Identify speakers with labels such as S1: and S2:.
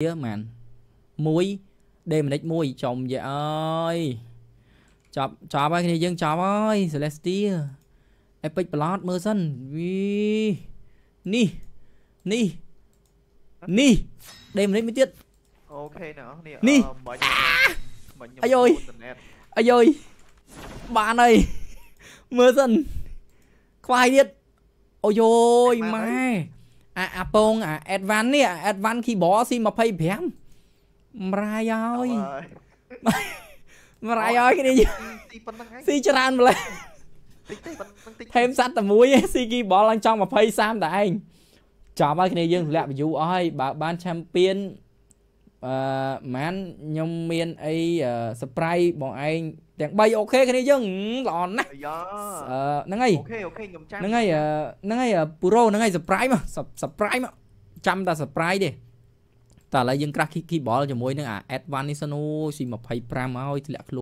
S1: យើបាន1ដេមនិច1ចំយើអើយចប់ចប់ហើយគ្នាយើងចប់ហើយ Celestia Epic Plot មើលសិនវីនេះនេះនេះដេមនិចមួយទៀតអូខេអ្នកននេះមិញមិញអាយយអាយយបានហើយមើលសិនខ្វាយទៀតអូយយម៉ែអាអាពងអា advance នេះអា advance keyboard C25 មរាយហើយមរាយហើយគ្នាទីប៉ុណ្្នឹងហើយស៊ីច្រើនម្លេះតិចទេប៉ុណ្្នឹងតិចថែមសัตว์តែមួយស៊ី keyboard ឡើងចង់20 30តែឯងចាំហើយគ្នាយើងធ្លាក់ view អស់ហើយបើបាន champion អឺម៉ានខ្ញុំមានអី surprise បងឯងទាំង3អូខេ គ្នាយើងល្អណាស់អឺហ្នឹងហើយអូខេអូខេខ្ញុំចាំហ្នឹងហើយហ្នឹងហើយពូរ៉ូហ្នឹងហើយ surprise មក surprise មកចាំតែ surprise ទេតែឥឡូវយើងក្រាស់ keyboard ជាមួយនឹងអា advance នេះសិនអូ C25 មកឲ្យធ្លាក់ខ្លួន